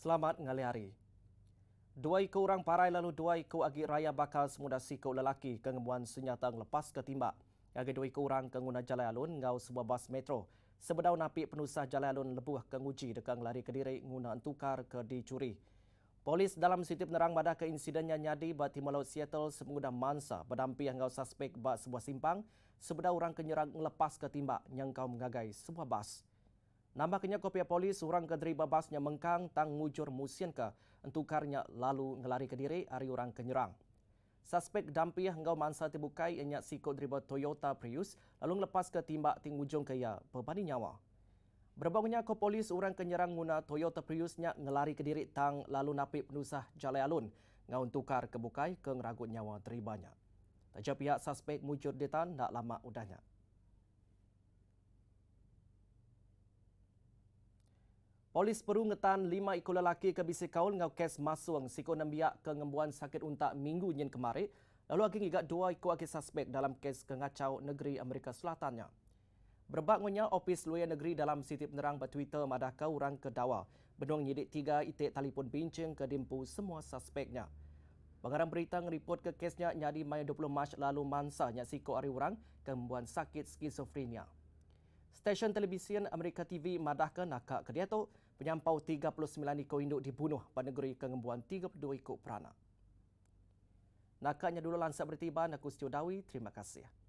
Selamat ngali hari. Dua iku orang parai lalu dua iku agi raya bakal semuda siku lelaki kengemuan senyata lepas ketimbak. Agi dua iku orang kenguna jalan alun ngau sebuah bas metro. Sebedau napik penusah jalan alun lebuh kenguji dekang lari kediri nguna entukar ke dicuri. Polis dalam situ penerang pada ke insidennya nyadi bati melaut Seattle semuda mansa berdampi yang ngau suspek bak sebuah simpang sebeda orang kenyerang lepas ketimbak nyangkau mengagai sebuah bas. Nambahnya kopi polis orang ke driver basnya mengkang tang ngujur musin ke entukarnya lalu ngelari ke diri ari orang kenyerang. Suspek dampiah ngau mansa tibukai inya sikot driver Toyota Prius lalu lepas ke timbak ting ujung ke ia bebani nyawa. Berbangunnya kopi polis orang kenyerang guna Toyota Priusnya ngelari ke diri tang lalu napi penusah jalai alun ngau tukar ke bukai ke ngeragut nyawa dribanya. Tajap pihak suspek mujur ditan tak lama udahnya. Polis perlu ngetan lima ikut lelaki ke bisi kaul ngau kes masuang siku enam biak ke ngembuan sakit untak minggu nyen kemarin Lalu lagi ngigak dua ikut lagi suspek dalam kes kengacau negeri Amerika Selatannya. Berbak ngunya opis luar negeri dalam siti penerang ber Twitter madah orang ke dawa. Benuang nyidik tiga itik talipun bincang ke dimpu semua suspeknya. Pengarah berita ngeriport ke kesnya nyadi Maya 20 Mac lalu mansa nyak siku hari orang kembuan sakit skizofrenia. Stesen televisyen Amerika TV madahkan nakak kediato penyampau 39 ikut induk dibunuh pada negeri kengembuan 32 ikut peranak. Nakaknya dulu lansak bertiba, aku Setiodawi. Terima kasih.